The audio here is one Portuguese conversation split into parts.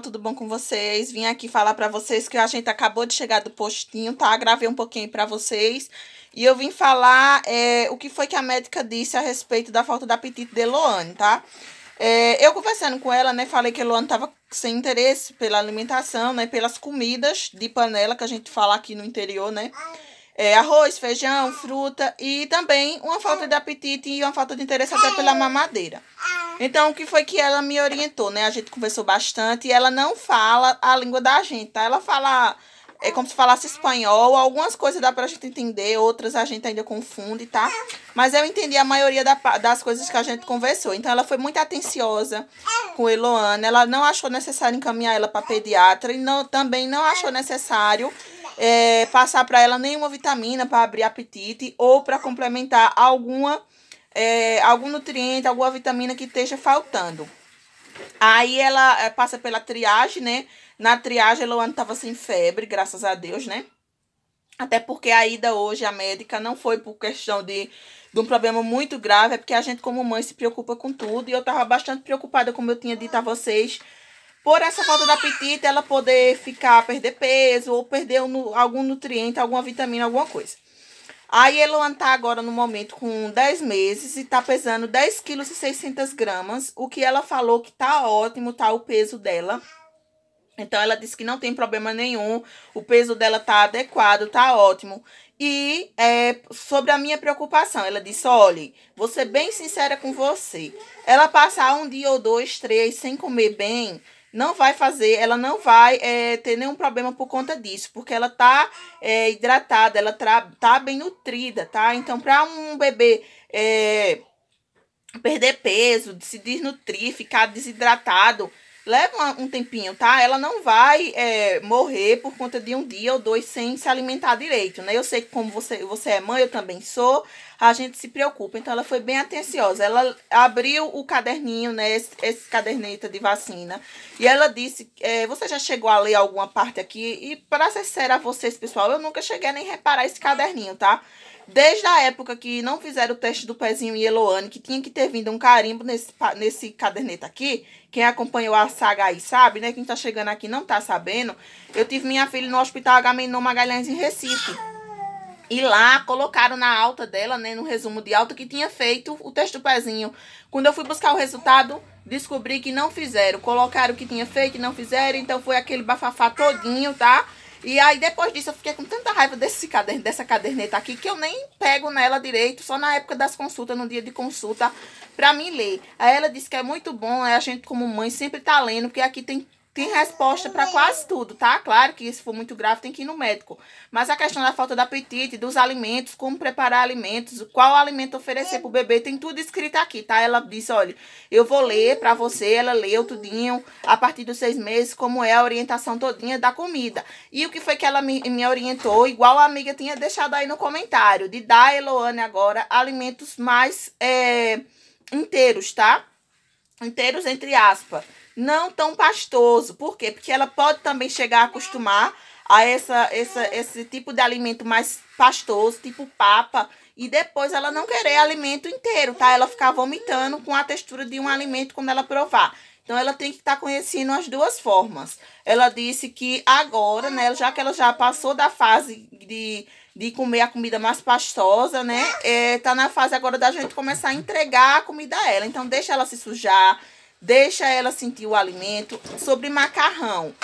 tudo bom com vocês? Vim aqui falar para vocês que a gente acabou de chegar do postinho, tá? Gravei um pouquinho para vocês. E eu vim falar é, o que foi que a médica disse a respeito da falta de apetite de Eloane, tá? É, eu conversando com ela, né, falei que Eloane tava sem interesse pela alimentação, né, pelas comidas de panela que a gente fala aqui no interior, né? é, arroz, feijão, fruta e também uma falta de apetite e uma falta de interesse até pela mamadeira. Então, o que foi que ela me orientou, né? A gente conversou bastante e ela não fala a língua da gente, tá? Ela fala, é como se falasse espanhol, algumas coisas dá pra gente entender, outras a gente ainda confunde, tá? Mas eu entendi a maioria da, das coisas que a gente conversou. Então, ela foi muito atenciosa com Eloana, ela não achou necessário encaminhar ela para pediatra e não, também não achou necessário é, passar para ela nenhuma vitamina para abrir apetite ou para complementar alguma é, algum nutriente, alguma vitamina que esteja faltando. Aí ela é, passa pela triagem, né? Na triagem, a Luana estava sem febre, graças a Deus, né? Até porque a ida hoje, à médica, não foi por questão de, de um problema muito grave, é porque a gente, como mãe, se preocupa com tudo. E eu estava bastante preocupada, como eu tinha dito a vocês, por essa falta de apetite, ela poder ficar, perder peso ou perder um, algum nutriente, alguma vitamina, alguma coisa. A Eloan tá agora no momento com 10 meses e tá pesando 10 quilos e 600 gramas, o que ela falou que tá ótimo, tá o peso dela. Então ela disse que não tem problema nenhum, o peso dela tá adequado, tá ótimo. E é, sobre a minha preocupação, ela disse: olhe, vou ser bem sincera com você. Ela passar um dia ou dois, três sem comer bem, não vai fazer, ela não vai é, ter nenhum problema por conta disso, porque ela tá é, hidratada, ela tá, tá bem nutrida, tá? Então, para um bebê é, perder peso, se desnutrir, ficar desidratado, leva um tempinho, tá? Ela não vai é, morrer por conta de um dia ou dois sem se alimentar direito, né? Eu sei que como você, você é mãe, eu também sou a gente se preocupa. Então, ela foi bem atenciosa. Ela abriu o caderninho, né? Esse, esse caderneta de vacina. E ela disse: é, Você já chegou a ler alguma parte aqui? E, para ser sério a vocês, pessoal, eu nunca cheguei a nem reparar esse caderninho, tá? Desde a época que não fizeram o teste do pezinho e Eloane, que tinha que ter vindo um carimbo nesse, nesse caderneta aqui, quem acompanhou a saga aí sabe, né? Quem tá chegando aqui não tá sabendo. Eu tive minha filha no Hospital Agamemnon Magalhães, em Recife. E lá colocaram na alta dela, né, no resumo de alta, que tinha feito o teste do pezinho. Quando eu fui buscar o resultado, descobri que não fizeram. Colocaram o que tinha feito e não fizeram, então foi aquele bafafá todinho, tá? E aí, depois disso, eu fiquei com tanta raiva desse caderno, dessa caderneta aqui, que eu nem pego nela direito, só na época das consultas, no dia de consulta, pra mim ler. Aí ela disse que é muito bom, é a gente, como mãe, sempre tá lendo, porque aqui tem tem resposta para quase tudo, tá? Claro que se for muito grave tem que ir no médico. Mas a questão da falta de apetite, dos alimentos, como preparar alimentos, qual alimento oferecer pro bebê, tem tudo escrito aqui, tá? Ela disse, olha, eu vou ler para você, ela leu tudinho, a partir dos seis meses, como é a orientação todinha da comida. E o que foi que ela me, me orientou, igual a amiga tinha deixado aí no comentário, de dar a Eloane agora alimentos mais é, inteiros, Tá? inteiros entre aspas, não tão pastoso. Por quê? Porque ela pode também chegar a acostumar a essa, essa, esse tipo de alimento mais pastoso, tipo papa, e depois ela não querer alimento inteiro, tá? Ela ficar vomitando com a textura de um alimento quando ela provar. Então ela tem que estar tá conhecendo as duas formas. Ela disse que agora, né, já que ela já passou da fase de de comer a comida mais pastosa, né? É, tá na fase agora da gente começar a entregar a comida a ela. Então, deixa ela se sujar, deixa ela sentir o alimento. Sobre macarrão,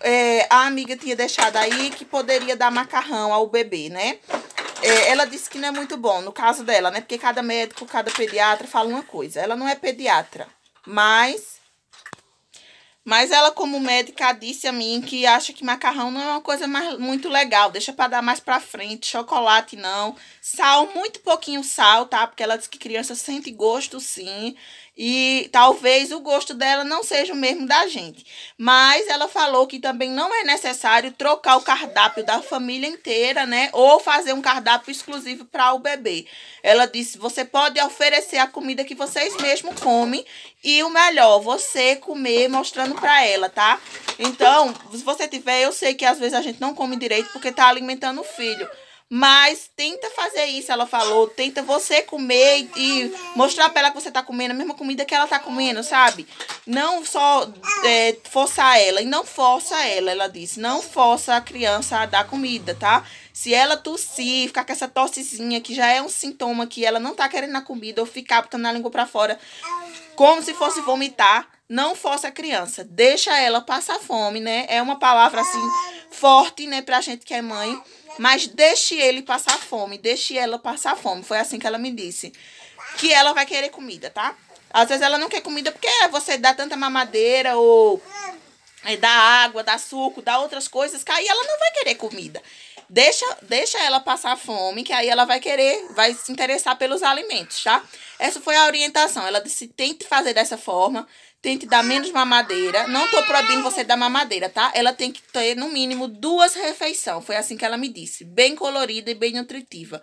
é, a amiga tinha deixado aí que poderia dar macarrão ao bebê, né? É, ela disse que não é muito bom, no caso dela, né? Porque cada médico, cada pediatra fala uma coisa. Ela não é pediatra, mas mas ela, como médica, disse a mim que acha que macarrão não é uma coisa mais, muito legal. Deixa para dar mais para frente. Chocolate não. Sal, muito pouquinho sal, tá? Porque ela disse que criança sente gosto sim. E talvez o gosto dela não seja o mesmo da gente. Mas ela falou que também não é necessário trocar o cardápio da família inteira, né? Ou fazer um cardápio exclusivo para o bebê. Ela disse: você pode oferecer a comida que vocês mesmos comem e o melhor, você comer mostrando para ela, tá? Então, se você tiver, eu sei que às vezes a gente não come direito porque tá alimentando o filho. Mas tenta fazer isso, ela falou. Tenta você comer e mostrar pra ela que você tá comendo a mesma comida que ela tá comendo, sabe? Não só é, forçar ela. E não força ela, ela disse. Não força a criança a dar comida, tá? Se ela tossir, ficar com essa tossezinha, que já é um sintoma que ela não tá querendo a comida, ou ficar botando a língua pra fora, como se fosse vomitar, não força a criança. Deixa ela passar fome, né? É uma palavra, assim, forte, né, pra gente que é mãe. Mas deixe ele passar fome, deixe ela passar fome. Foi assim que ela me disse. Que ela vai querer comida, tá? Às vezes ela não quer comida porque você dá tanta mamadeira ou é, dá água, dá suco, dá outras coisas, que aí ela não vai querer comida. Deixa, deixa ela passar fome, que aí ela vai querer, vai se interessar pelos alimentos, tá? Essa foi a orientação. Ela disse: tente fazer dessa forma, tente dar menos mamadeira. Não tô proibindo você dar mamadeira, tá? Ela tem que ter, no mínimo, duas refeições. Foi assim que ela me disse. Bem colorida e bem nutritiva.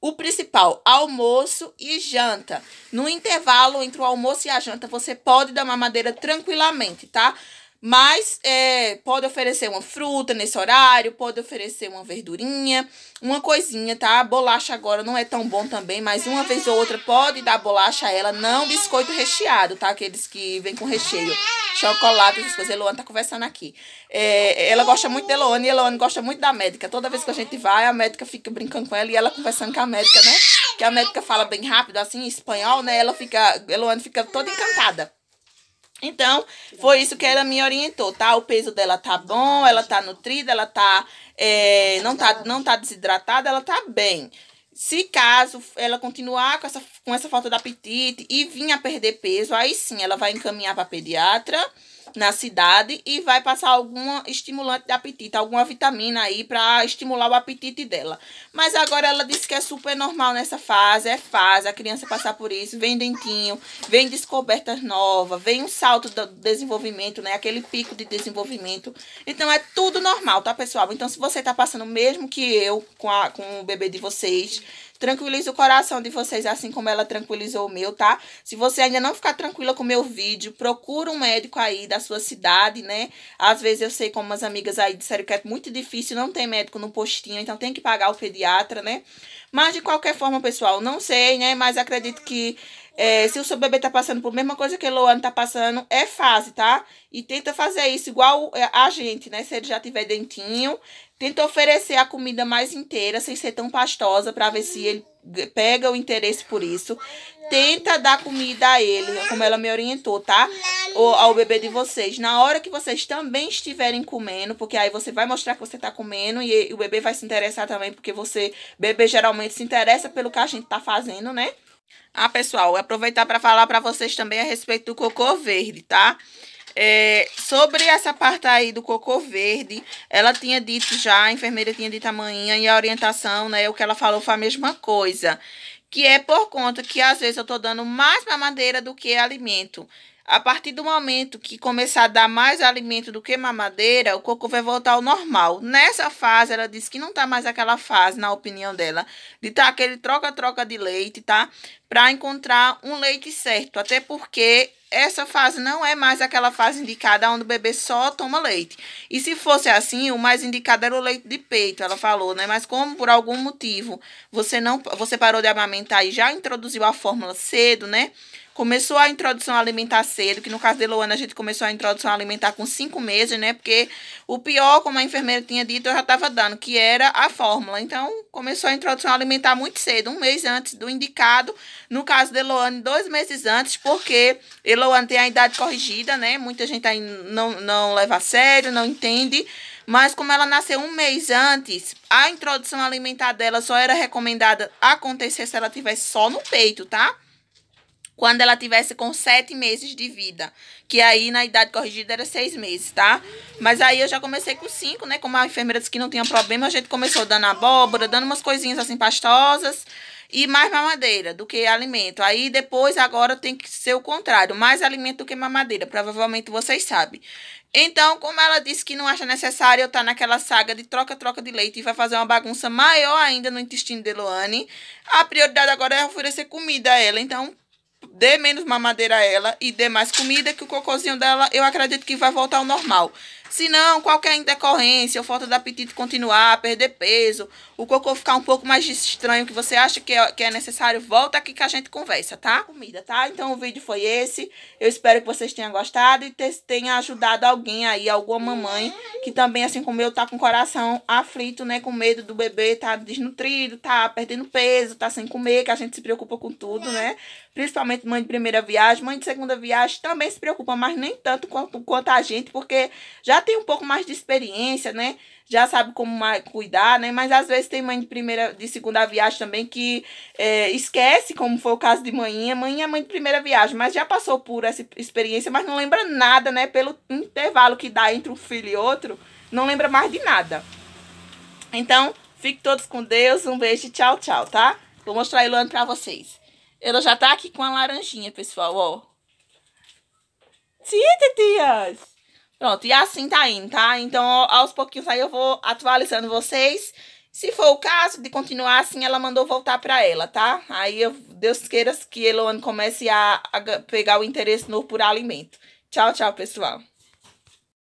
O principal, almoço e janta. No intervalo entre o almoço e a janta, você pode dar mamadeira tranquilamente, tá? Mas é, pode oferecer uma fruta nesse horário, pode oferecer uma verdurinha, uma coisinha, tá? A bolacha agora não é tão bom também, mas uma vez ou outra pode dar bolacha a ela, não biscoito recheado, tá? Aqueles que vêm com recheio, chocolate, essas coisas. Eloane tá conversando aqui. É, ela gosta muito da Eloane e Eloane gosta muito da médica. Toda vez que a gente vai, a médica fica brincando com ela e ela conversando com a médica, né? Que a médica fala bem rápido, assim, em espanhol, né? Ela fica, Eloane fica toda encantada. Então, foi isso que ela me orientou, tá? O peso dela tá bom, ela tá nutrida, ela tá, é, não, tá não tá desidratada, ela tá bem. Se caso ela continuar com essa, com essa falta de apetite e vir a perder peso, aí sim ela vai encaminhar para pediatra na cidade e vai passar algum estimulante de apetite, alguma vitamina aí para estimular o apetite dela. Mas agora ela disse que é super normal nessa fase, é fase, a criança passar por isso, vem dentinho, vem descobertas novas, vem um salto do desenvolvimento, né? Aquele pico de desenvolvimento. Então é tudo normal, tá, pessoal? Então se você tá passando mesmo que eu com, a, com o bebê de vocês, Tranquiliza o coração de vocês, assim como ela tranquilizou o meu, tá? Se você ainda não ficar tranquila com o meu vídeo, procura um médico aí da sua cidade, né? Às vezes eu sei como as amigas aí disseram que é muito difícil, não tem médico no postinho, então tem que pagar o pediatra, né? Mas de qualquer forma, pessoal, não sei, né? Mas acredito que é, se o seu bebê tá passando por mesma coisa que a Loana tá passando, é fase, tá? E tenta fazer isso igual é, a gente, né? Se ele já tiver dentinho, Tenta oferecer a comida mais inteira, sem ser tão pastosa, para ver se ele pega o interesse por isso. Tenta dar comida a ele, como ela me orientou, tá? Ou ao bebê de vocês. Na hora que vocês também estiverem comendo, porque aí você vai mostrar que você tá comendo e, o bebê vai se interessar também, porque você, bebê geralmente se interessa pelo que a gente tá fazendo, né? Ah, pessoal, aproveitar para falar para vocês também a respeito do cocô verde, tá? É, sobre essa parte aí do cocô verde, ela tinha dito já, a enfermeira tinha dito amanhã, e a orientação, né, o que ela falou foi a mesma coisa. Que é por conta que às vezes eu tô dando mais mamadeira do que alimento. A partir do momento que começar a dar mais alimento do que mamadeira, o cocô vai voltar ao normal. Nessa fase, ela disse que não tá mais aquela fase, na opinião dela, de tá aquele troca-troca de leite, tá? Para encontrar um leite certo, até porque essa fase não é mais aquela fase indicada onde o bebê só toma leite. E se fosse assim, o mais indicado era o leite de peito, ela falou, né? Mas como por algum motivo você não você parou de amamentar e já introduziu a fórmula cedo, né? começou a introdução alimentar cedo, que no caso de Luana a gente começou a introdução alimentar com cinco meses, né? Porque o pior, como a enfermeira tinha dito, eu já estava dando, que era a fórmula. Então, começou a introdução alimentar muito cedo, um mês antes do indicado. No caso de Eloane, dois meses antes, porque Eloane tem a idade corrigida, né? Muita gente aí não, não leva a sério, não entende. Mas como ela nasceu um mês antes, a introdução alimentar dela só era recomendada acontecer se ela tivesse só no peito, tá? quando ela tivesse com sete meses de vida, que aí na idade corrigida era seis meses, tá? Mas aí eu já comecei com cinco, né? Como a enfermeira disse que não tinha problema, a gente começou dando abóbora, dando umas coisinhas assim pastosas e mais mamadeira do que alimento. Aí depois agora tem que ser o contrário, mais alimento do que mamadeira, provavelmente vocês sabem. Então, como ela disse que não acha necessário eu estar tá naquela saga de troca-troca de leite e vai fazer uma bagunça maior ainda no intestino de Loane, a prioridade agora é oferecer comida a ela. Então, dê menos mamadeira a ela e dê mais comida, que o cocôzinho dela, eu acredito que vai voltar ao normal. Se não, qualquer indecorrência, ou falta de apetite continuar, perder peso, o cocô ficar um pouco mais estranho que você acha que é, que é necessário, volta aqui que a gente conversa, tá? Comida, tá? Então o vídeo foi esse. Eu espero que vocês tenham gostado e tenha ajudado alguém aí, alguma mamãe que também, assim como eu, tá com o coração aflito, né? Com medo do bebê tá desnutrido, tá perdendo peso, tá sem comer, que a gente se preocupa com tudo, né? Principalmente mãe de primeira viagem, mãe de segunda viagem também se preocupa, mas nem tanto quanto, quanto a gente, porque já já tem um pouco mais de experiência, né? Já sabe como cuidar, né? Mas às vezes tem mãe de primeira, de segunda viagem também que é, esquece, como foi o caso de manhã, Mãe é mãe de primeira viagem, mas já passou por essa experiência, mas não lembra nada, né? Pelo intervalo que dá entre um filho e outro, não lembra mais de nada. Então, fiquem todos com Deus. Um beijo e tchau, tchau, tá? Vou mostrar a Ilona pra vocês. Ela já tá aqui com a laranjinha, pessoal, ó. Sim, tetias! Pronto, e assim tá indo, tá? Então, aos pouquinhos aí eu vou atualizando vocês. Se for o caso de continuar assim, ela mandou voltar para ela, tá? Aí eu, Deus queira que Eloane comece a, a pegar o interesse novo por alimento. Tchau, tchau, pessoal.